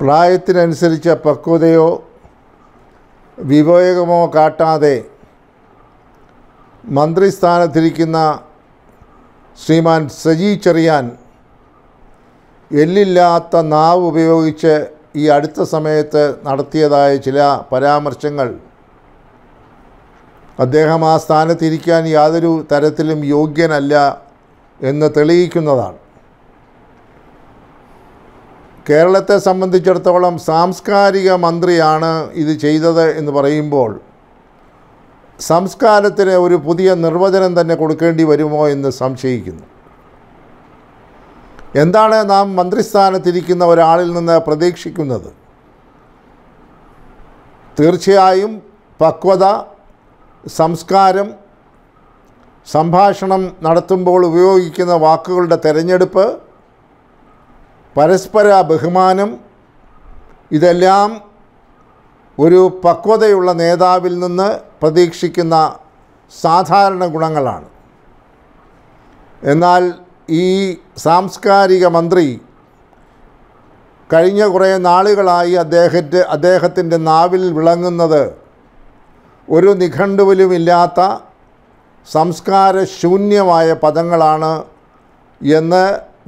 പ്രായത്തിനനുസരിച്ച പക്വതയോ വിവേകമോ കാട്ടാതെ മന്ത്രിസ്ഥാനത്തിരിക്കുന്ന ശ്രീമാൻ സജി ചെറിയാൻ എല്ലില്ലാത്ത നാവ് ഉപയോഗിച്ച് ഈ അടുത്ത സമയത്ത് നടത്തിയതായ ചില പരാമർശങ്ങൾ അദ്ദേഹം ആ സ്ഥാനത്തിരിക്കാൻ യാതൊരു തരത്തിലും യോഗ്യനല്ല എന്ന് തെളിയിക്കുന്നതാണ് കേരളത്തെ സംബന്ധിച്ചിടത്തോളം സാംസ്കാരിക മന്ത്രിയാണ് ഇത് ചെയ്തത് എന്ന് പറയുമ്പോൾ സംസ്കാരത്തിന് ഒരു പുതിയ നിർവചനം തന്നെ കൊടുക്കേണ്ടി വരുമോ എന്ന് സംശയിക്കുന്നു എന്താണ് നാം മന്ത്രിസ്ഥാനത്തിരിക്കുന്ന ഒരാളിൽ നിന്ന് പ്രതീക്ഷിക്കുന്നത് തീർച്ചയായും പക്വത സംസ്കാരം സംഭാഷണം നടത്തുമ്പോൾ ഉപയോഗിക്കുന്ന വാക്കുകളുടെ തിരഞ്ഞെടുപ്പ് പരസ്പര ബഹുമാനം ഇതെല്ലാം ഒരു പക്വതയുള്ള നേതാവിൽ നിന്ന് പ്രതീക്ഷിക്കുന്ന സാധാരണ ഗുണങ്ങളാണ് എന്നാൽ ഈ സാംസ്കാരിക മന്ത്രി കഴിഞ്ഞ കുറേ നാളുകളായി അദ്ദേഹത്തെ അദ്ദേഹത്തിൻ്റെ നാവിൽ വിളങ്ങുന്നത് ഒരു നിഘണ്ടുവിലുമില്ലാത്ത സംസ്കാരശൂന്യമായ പദങ്ങളാണ് എന്ന്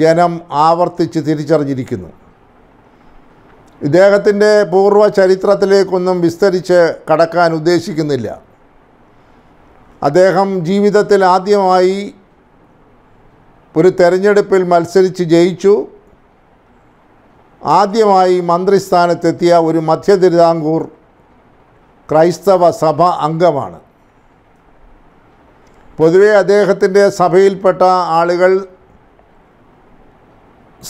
ജനം ആവർത്തിച്ച് തിരിച്ചറിഞ്ഞിരിക്കുന്നു ഇദ്ദേഹത്തിൻ്റെ പൂർവ്വ ചരിത്രത്തിലേക്കൊന്നും വിസ്തരിച്ച് കടക്കാൻ ഉദ്ദേശിക്കുന്നില്ല അദ്ദേഹം ജീവിതത്തിൽ ആദ്യമായി ഒരു തെരഞ്ഞെടുപ്പിൽ മത്സരിച്ച് ജയിച്ചു ആദ്യമായി മന്ത്രിസ്ഥാനത്തെത്തിയ ഒരു മധ്യ തിരുവിതാംകൂർ ക്രൈസ്തവ സഭ അംഗമാണ് പൊതുവെ അദ്ദേഹത്തിൻ്റെ സഭയിൽപ്പെട്ട ആളുകൾ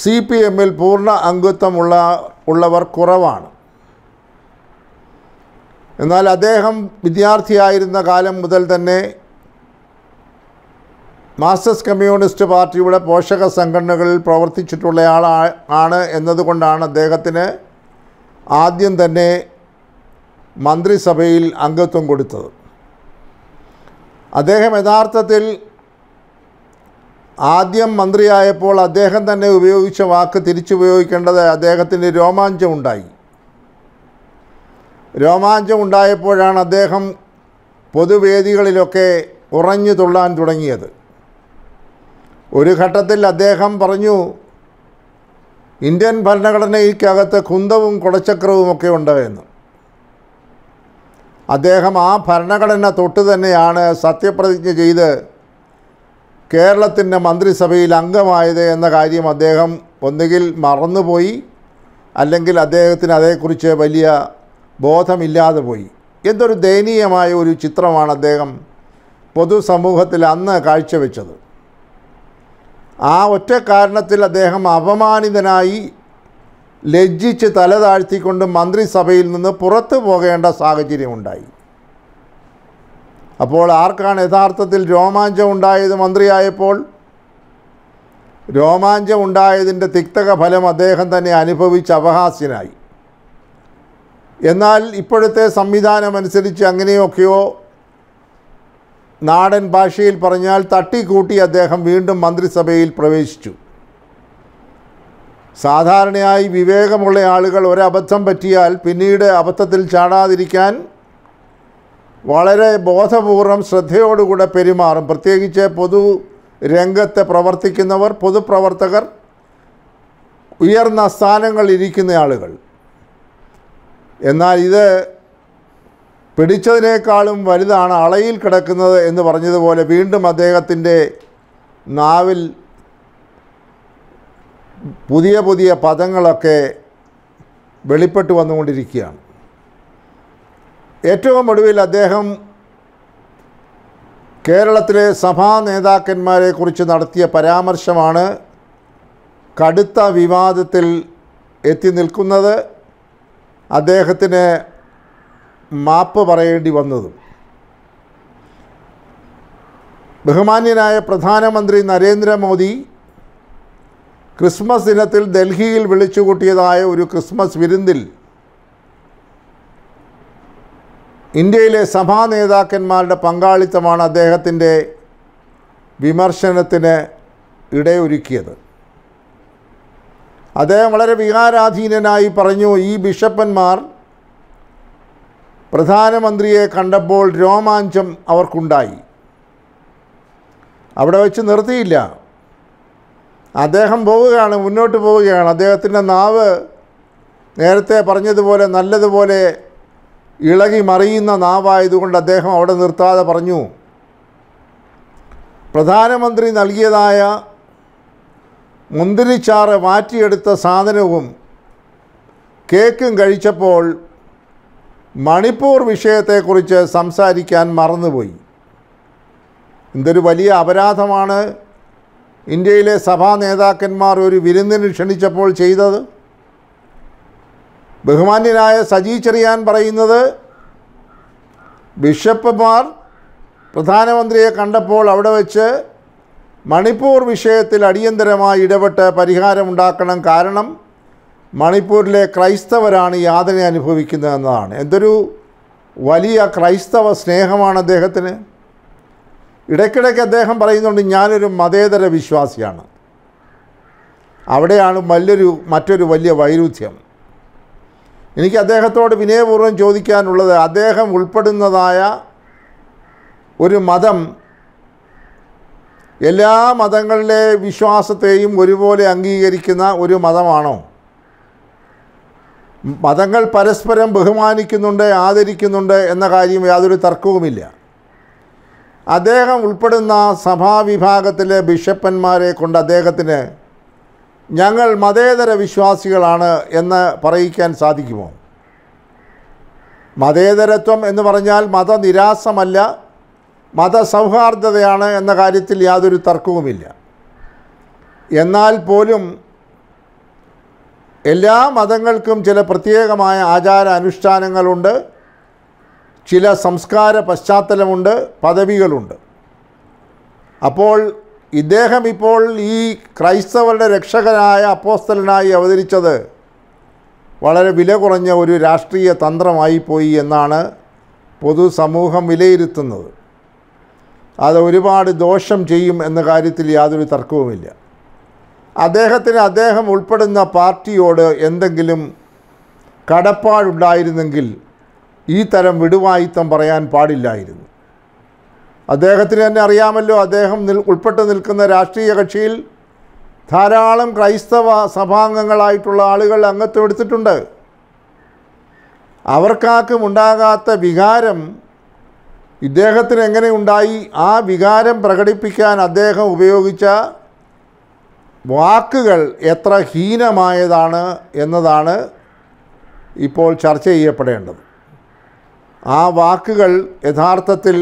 സി പി എമ്മിൽ പൂർണ്ണ അംഗത്വമുള്ള ഉള്ളവർ കുറവാണ് എന്നാൽ അദ്ദേഹം വിദ്യാർത്ഥിയായിരുന്ന കാലം മുതൽ തന്നെ മാസ്റ്റേഴ്സ് കമ്മ്യൂണിസ്റ്റ് പാർട്ടിയുടെ പോഷക സംഘടനകളിൽ പ്രവർത്തിച്ചിട്ടുള്ള ആണ് എന്നതുകൊണ്ടാണ് അദ്ദേഹത്തിന് ആദ്യം തന്നെ മന്ത്രിസഭയിൽ അംഗത്വം കൊടുത്തത് അദ്ദേഹം യഥാർത്ഥത്തിൽ ആദ്യം മന്ത്രിയായപ്പോൾ അദ്ദേഹം തന്നെ ഉപയോഗിച്ച വാക്ക് തിരിച്ചുപയോഗിക്കേണ്ടത് അദ്ദേഹത്തിന് രോമാഞ്ചമുണ്ടായി രോമാഞ്ചമുണ്ടായപ്പോഴാണ് അദ്ദേഹം പൊതുവേദികളിലൊക്കെ ഉറഞ്ഞു തുള്ളാൻ തുടങ്ങിയത് ഒരു ഘട്ടത്തിൽ അദ്ദേഹം പറഞ്ഞു ഇന്ത്യൻ ഭരണഘടനയ്ക്കകത്ത് കുന്തവും കുടച്ചക്രവും ഒക്കെ ഉണ്ട് എന്ന് അദ്ദേഹം ആ ഭരണഘടന തൊട്ട് തന്നെയാണ് സത്യപ്രതിജ്ഞ ചെയ്ത് കേരളത്തിൻ്റെ മന്ത്രിസഭയിൽ അംഗമായത് എന്ന കാര്യം അദ്ദേഹം ഒന്നുകിൽ മറന്നുപോയി അല്ലെങ്കിൽ അദ്ദേഹത്തിന് അതേക്കുറിച്ച് വലിയ ബോധമില്ലാതെ പോയി എന്തൊരു ദയനീയമായ ഒരു ചിത്രമാണ് അദ്ദേഹം പൊതുസമൂഹത്തിൽ അന്ന് കാഴ്ചവെച്ചത് ആ ഒറ്റ കാരണത്തിൽ അദ്ദേഹം അപമാനിതനായി ലജ്ജിച്ച് തല താഴ്ത്തിക്കൊണ്ട് മന്ത്രിസഭയിൽ നിന്ന് പുറത്തു പോകേണ്ട സാഹചര്യമുണ്ടായി അപ്പോൾ ആർക്കാണ് യഥാർത്ഥത്തിൽ രോമാഞ്ചം ഉണ്ടായത് മന്ത്രിയായപ്പോൾ രോമാഞ്ചം ഉണ്ടായതിൻ്റെ തിക്തക ഫലം അദ്ദേഹം തന്നെ അനുഭവിച്ച് അപഹാസ്യനായി എന്നാൽ ഇപ്പോഴത്തെ സംവിധാനമനുസരിച്ച് അങ്ങനെയൊക്കെയോ നാടൻ ഭാഷയിൽ പറഞ്ഞാൽ തട്ടിക്കൂട്ടി അദ്ദേഹം വീണ്ടും മന്ത്രിസഭയിൽ പ്രവേശിച്ചു സാധാരണയായി വിവേകമുള്ള ആളുകൾ ഒരബദ്ധം പറ്റിയാൽ പിന്നീട് അബദ്ധത്തിൽ ചാടാതിരിക്കാൻ വളരെ ബോധപൂർവം ശ്രദ്ധയോടുകൂടെ പെരുമാറും പ്രത്യേകിച്ച് പൊതു രംഗത്ത് പ്രവർത്തിക്കുന്നവർ പൊതുപ്രവർത്തകർ ഉയർന്ന സ്ഥാനങ്ങളിൽ ഇരിക്കുന്ന ആളുകൾ എന്നാൽ ഇത് പിടിച്ചതിനേക്കാളും വലുതാണ് അളയിൽ കിടക്കുന്നത് എന്ന് പറഞ്ഞതുപോലെ വീണ്ടും അദ്ദേഹത്തിൻ്റെ നാവിൽ പുതിയ പുതിയ പദങ്ങളൊക്കെ വെളിപ്പെട്ടു വന്നുകൊണ്ടിരിക്കുകയാണ് ഏറ്റവും ഒടുവിൽ അദ്ദേഹം കേരളത്തിലെ സഭാ നേതാക്കന്മാരെക്കുറിച്ച് നടത്തിയ പരാമർശമാണ് കടുത്ത വിവാദത്തിൽ എത്തി നിൽക്കുന്നത് അദ്ദേഹത്തിന് മാപ്പ് പറയേണ്ടി വന്നതും ബഹുമാന്യനായ പ്രധാനമന്ത്രി നരേന്ദ്രമോദി ക്രിസ്മസ് ദിനത്തിൽ ഡൽഹിയിൽ വിളിച്ചുകൂട്ടിയതായ ഒരു ക്രിസ്മസ് വിരുന്നിൽ ഇന്ത്യയിലെ സഭാ നേതാക്കന്മാരുടെ പങ്കാളിത്തമാണ് അദ്ദേഹത്തിൻ്റെ വിമർശനത്തിന് ഇടയൊരുക്കിയത് അദ്ദേഹം വളരെ വികാരാധീനനായി പറഞ്ഞു ഈ ബിഷപ്പന്മാർ പ്രധാനമന്ത്രിയെ കണ്ടപ്പോൾ രോമാഞ്ചം അവർക്കുണ്ടായി അവിടെ വെച്ച് നിർത്തിയില്ല അദ്ദേഹം പോവുകയാണ് മുന്നോട്ട് പോവുകയാണ് അദ്ദേഹത്തിൻ്റെ നാവ് നേരത്തെ പറഞ്ഞതുപോലെ നല്ലതുപോലെ ഇളകി മറിയുന്ന നാവായതുകൊണ്ട് അദ്ദേഹം അവിടെ നിർത്താതെ പറഞ്ഞു പ്രധാനമന്ത്രി നൽകിയതായ മുന്തിരിച്ചാറ് മാറ്റിയെടുത്ത സാധനവും കേക്കും കഴിച്ചപ്പോൾ മണിപ്പൂർ വിഷയത്തെക്കുറിച്ച് സംസാരിക്കാൻ മറന്നുപോയി എന്തൊരു വലിയ അപരാധമാണ് ഇന്ത്യയിലെ സഭാ നേതാക്കന്മാർ ഒരു വിരുന്നിന് ക്ഷണിച്ചപ്പോൾ ചെയ്തത് ബഹുമാന്യനായ സജി ചെറിയാൻ പറയുന്നത് ബിഷപ്പുമാർ പ്രധാനമന്ത്രിയെ കണ്ടപ്പോൾ അവിടെ വെച്ച് മണിപ്പൂർ വിഷയത്തിൽ അടിയന്തരമായി ഇടപെട്ട് പരിഹാരമുണ്ടാക്കണം കാരണം മണിപ്പൂരിലെ ക്രൈസ്തവരാണ് യാതന അനുഭവിക്കുന്നത് എന്നതാണ് എന്തൊരു വലിയ ക്രൈസ്തവ സ്നേഹമാണ് അദ്ദേഹത്തിന് ഇടയ്ക്കിടയ്ക്ക് അദ്ദേഹം പറയുന്നുണ്ട് ഞാനൊരു മതേതര വിശ്വാസിയാണ് അവിടെയാണ് വലിയൊരു മറ്റൊരു വലിയ വൈരുദ്ധ്യം എനിക്ക് അദ്ദേഹത്തോട് വിനയപൂർവ്വം ചോദിക്കാനുള്ളത് അദ്ദേഹം ഉൾപ്പെടുന്നതായ ഒരു മതം എല്ലാ മതങ്ങളിലെ വിശ്വാസത്തെയും ഒരുപോലെ അംഗീകരിക്കുന്ന ഒരു മതമാണോ മതങ്ങൾ പരസ്പരം ബഹുമാനിക്കുന്നുണ്ട് ആദരിക്കുന്നുണ്ട് എന്ന കാര്യം യാതൊരു തർക്കവുമില്ല അദ്ദേഹം ഉൾപ്പെടുന്ന സഭാവിഭാഗത്തിലെ ബിഷപ്പന്മാരെ കൊണ്ട് അദ്ദേഹത്തിന് ഞങ്ങൾ മതേതര വിശ്വാസികളാണ് എന്ന് പറയിക്കാൻ സാധിക്കുമോ മതേതരത്വം എന്ന് പറഞ്ഞാൽ മതനിരാസമല്ല മതസൗഹാർദ്ദതയാണ് എന്ന കാര്യത്തിൽ യാതൊരു തർക്കവുമില്ല എന്നാൽ പോലും എല്ലാ മതങ്ങൾക്കും ചില പ്രത്യേകമായ ആചാര അനുഷ്ഠാനങ്ങളുണ്ട് ചില സംസ്കാര പശ്ചാത്തലമുണ്ട് പദവികളുണ്ട് അപ്പോൾ ഇദ്ദേഹം ഇപ്പോൾ ഈ ക്രൈസ്തവരുടെ രക്ഷകനായ അപ്പോസ്തലനായി അവതരിച്ചത് വളരെ വില കുറഞ്ഞ ഒരു രാഷ്ട്രീയ തന്ത്രമായി പോയി എന്നാണ് പൊതുസമൂഹം വിലയിരുത്തുന്നത് അത് ഒരുപാട് ദോഷം ചെയ്യും എന്ന കാര്യത്തിൽ യാതൊരു തർക്കവുമില്ല അദ്ദേഹത്തിന് അദ്ദേഹം ഉൾപ്പെടുന്ന പാർട്ടിയോട് എന്തെങ്കിലും കടപ്പാടുണ്ടായിരുന്നെങ്കിൽ ഈ തരം വിടുവായിത്തം പറയാൻ പാടില്ലായിരുന്നു അദ്ദേഹത്തിന് തന്നെ അറിയാമല്ലോ അദ്ദേഹം നിൽ ഉൾപ്പെട്ട് നിൽക്കുന്ന രാഷ്ട്രീയ കക്ഷിയിൽ ധാരാളം ക്രൈസ്തവ സഭാംഗങ്ങളായിട്ടുള്ള ആളുകൾ അംഗത്വം എടുത്തിട്ടുണ്ട് അവർക്കാർക്കും ഉണ്ടാകാത്ത വികാരം ഇദ്ദേഹത്തിന് എങ്ങനെ ഉണ്ടായി ആ വികാരം പ്രകടിപ്പിക്കാൻ അദ്ദേഹം ഉപയോഗിച്ച വാക്കുകൾ എത്ര ഹീനമായതാണ് എന്നതാണ് ഇപ്പോൾ ചർച്ച ചെയ്യപ്പെടേണ്ടത് ആ വാക്കുകൾ യഥാർത്ഥത്തിൽ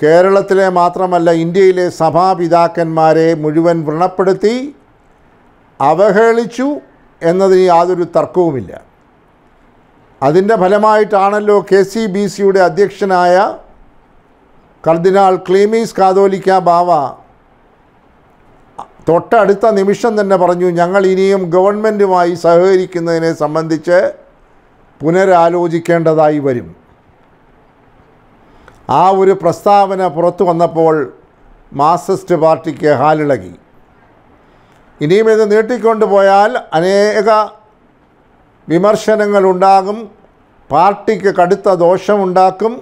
കേരളത്തിലെ മാത്രമല്ല ഇന്ത്യയിലെ സഭാപിതാക്കന്മാരെ മുഴുവൻ വ്രണപ്പെടുത്തി അവഹേളിച്ചു എന്നതിന് യാതൊരു തർക്കവുമില്ല അതിൻ്റെ ഫലമായിട്ടാണല്ലോ കെ സി ബി സിയുടെ അധ്യക്ഷനായ കർദിനാൾ ക്ലീമീസ് കാതോലിക്ക ബാവ തൊട്ടടുത്ത നിമിഷം തന്നെ പറഞ്ഞു ഞങ്ങൾ ഇനിയും ഗവൺമെൻറ്റുമായി സഹകരിക്കുന്നതിനെ സംബന്ധിച്ച് പുനരാലോചിക്കേണ്ടതായി വരും ആ ഒരു പ്രസ്താവന പുറത്തു വന്നപ്പോൾ മാർക്സിസ്റ്റ് പാർട്ടിക്ക് ഹാലിളകി ഇനിയും ഇത് നീട്ടിക്കൊണ്ടുപോയാൽ അനേക വിമർശനങ്ങളുണ്ടാകും പാർട്ടിക്ക് കടുത്ത ദോഷമുണ്ടാക്കും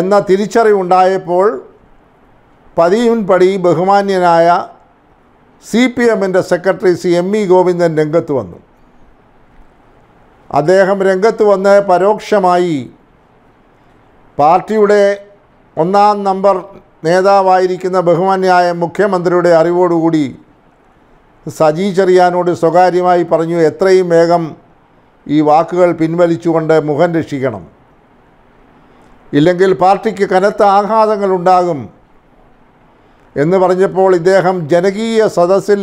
എന്ന തിരിച്ചറിവുണ്ടായപ്പോൾ പതിയും പടി ബഹുമാന്യനായ സി പി എമ്മിൻ്റെ secretary C M E Govindan രംഗത്ത് വന്നു അദ്ദേഹം രംഗത്ത് വന്ന് പരോക്ഷമായി പാർട്ടിയുടെ ഒന്നാം നമ്പർ നേതാവായിരിക്കുന്ന ബഹുമാന്യായ മുഖ്യമന്ത്രിയുടെ അറിവോടുകൂടി സജി ചെറിയാനോട് സ്വകാര്യമായി പറഞ്ഞു എത്രയും വേഗം ഈ വാക്കുകൾ പിൻവലിച്ചുകൊണ്ട് മുഖം രക്ഷിക്കണം ഇല്ലെങ്കിൽ പാർട്ടിക്ക് കനത്ത ആഘാതങ്ങളുണ്ടാകും എന്ന് പറഞ്ഞപ്പോൾ ഇദ്ദേഹം ജനകീയ സദസ്സിൽ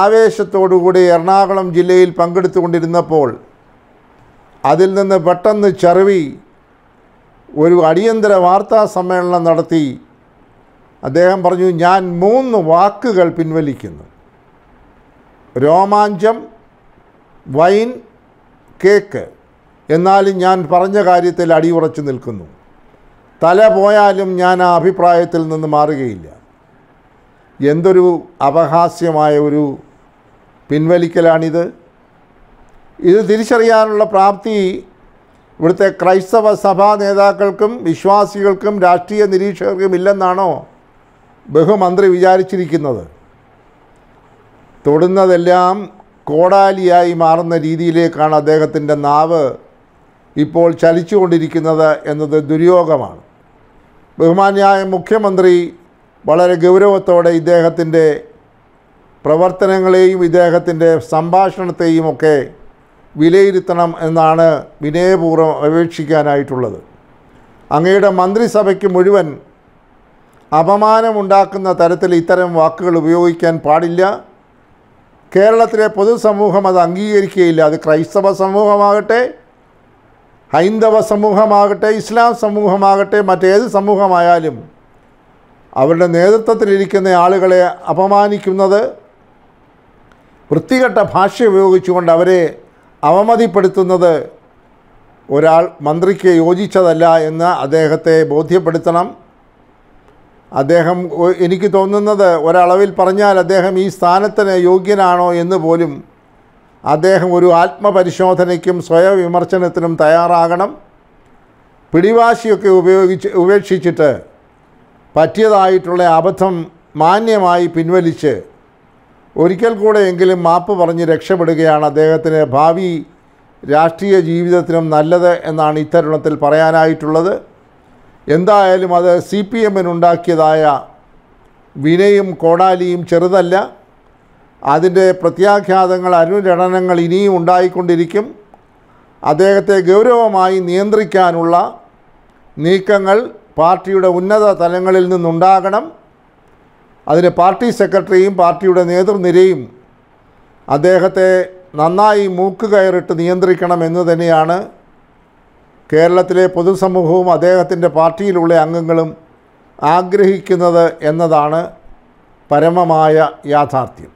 ആവേശത്തോടുകൂടി എറണാകുളം ജില്ലയിൽ പങ്കെടുത്തുകൊണ്ടിരുന്നപ്പോൾ അതിൽ നിന്ന് പെട്ടെന്ന് ചറിവി ഒരു അടിയന്തര വാർത്താ സമ്മേളനം നടത്തി അദ്ദേഹം പറഞ്ഞു ഞാൻ മൂന്ന് വാക്കുകൾ പിൻവലിക്കുന്നു രോമാഞ്ചം വൈൻ കേക്ക് എന്നാലും ഞാൻ പറഞ്ഞ കാര്യത്തിൽ അടിയുറച്ചു നിൽക്കുന്നു തല പോയാലും ഞാൻ ആ അഭിപ്രായത്തിൽ നിന്ന് മാറുകയില്ല എന്തൊരു അപഹാസ്യമായ ഒരു പിൻവലിക്കലാണിത് ഇത് തിരിച്ചറിയാനുള്ള പ്രാപ്തി ഇവിടുത്തെ ക്രൈസ്തവ സഭാ നേതാക്കൾക്കും വിശ്വാസികൾക്കും രാഷ്ട്രീയ നിരീക്ഷകർക്കും ഇല്ലെന്നാണോ ബഹുമന്ത്രി വിചാരിച്ചിരിക്കുന്നത് തൊടുന്നതെല്ലാം കോടാലിയായി മാറുന്ന രീതിയിലേക്കാണ് അദ്ദേഹത്തിൻ്റെ നാവ് ഇപ്പോൾ ചലിച്ചുകൊണ്ടിരിക്കുന്നത് എന്നത് ദുര്യോഗമാണ് ബഹുമാന്യായ മുഖ്യമന്ത്രി വളരെ ഗൗരവത്തോടെ ഇദ്ദേഹത്തിൻ്റെ പ്രവർത്തനങ്ങളെയും ഇദ്ദേഹത്തിൻ്റെ സംഭാഷണത്തെയും ഒക്കെ വിലയിരുത്തണം എന്നാണ് വിനയപൂർവ്വം അപേക്ഷിക്കാനായിട്ടുള്ളത് അങ്ങയുടെ മന്ത്രിസഭയ്ക്ക് മുഴുവൻ അപമാനമുണ്ടാക്കുന്ന തരത്തിൽ ഇത്തരം വാക്കുകൾ ഉപയോഗിക്കാൻ പാടില്ല കേരളത്തിലെ പൊതുസമൂഹം അത് അംഗീകരിക്കുകയില്ല അത് ക്രൈസ്തവ സമൂഹമാകട്ടെ ഹൈന്ദവ സമൂഹമാകട്ടെ ഇസ്ലാം സമൂഹമാകട്ടെ മറ്റേത് സമൂഹമായാലും അവരുടെ നേതൃത്വത്തിലിരിക്കുന്ന ആളുകളെ അപമാനിക്കുന്നത് വൃത്തികെട്ട ഭാഷ ഉപയോഗിച്ചുകൊണ്ട് അവരെ അവമതിപ്പെടുത്തുന്നത് ഒരാൾ മന്ത്രിക്ക് യോജിച്ചതല്ല എന്ന് അദ്ദേഹത്തെ ബോധ്യപ്പെടുത്തണം അദ്ദേഹം എനിക്ക് തോന്നുന്നത് ഒരളവിൽ പറഞ്ഞാൽ അദ്ദേഹം ഈ സ്ഥാനത്തിന് യോഗ്യനാണോ എന്ന് പോലും അദ്ദേഹം ഒരു ആത്മപരിശോധനയ്ക്കും സ്വയവിമർശനത്തിനും തയ്യാറാകണം പിടിവാശിയൊക്കെ ഉപയോഗിച്ച് ഉപേക്ഷിച്ചിട്ട് പറ്റിയതായിട്ടുള്ള അബദ്ധം മാന്യമായി പിൻവലിച്ച് ഒരിക്കൽ കൂടെ എങ്കിലും മാപ്പ് പറഞ്ഞ് രക്ഷപ്പെടുകയാണ് അദ്ദേഹത്തിന് ഭാവി രാഷ്ട്രീയ ജീവിതത്തിനും നല്ലത് എന്നാണ് ഇത്തരുണത്തിൽ പറയാനായിട്ടുള്ളത് എന്തായാലും അത് സി പി എമ്മിനുണ്ടാക്കിയതായ വിനയും കോടാലിയും ചെറുതല്ല അതിൻ്റെ പ്രത്യാഘാതങ്ങൾ അനുരണനങ്ങൾ ഇനിയും ഉണ്ടായിക്കൊണ്ടിരിക്കും അദ്ദേഹത്തെ ഗൗരവമായി നിയന്ത്രിക്കാനുള്ള നീക്കങ്ങൾ പാർട്ടിയുടെ ഉന്നത തലങ്ങളിൽ നിന്നുണ്ടാകണം അതിന് പാർട്ടി സെക്രട്ടറിയും പാർട്ടിയുടെ നേതൃനിരയും അദ്ദേഹത്തെ നന്നായി മൂക്ക് കയറിട്ട് എന്ന് തന്നെയാണ് കേരളത്തിലെ പൊതുസമൂഹവും അദ്ദേഹത്തിൻ്റെ പാർട്ടിയിലുള്ള അംഗങ്ങളും ആഗ്രഹിക്കുന്നത് എന്നതാണ് പരമമായ യാഥാർത്ഥ്യം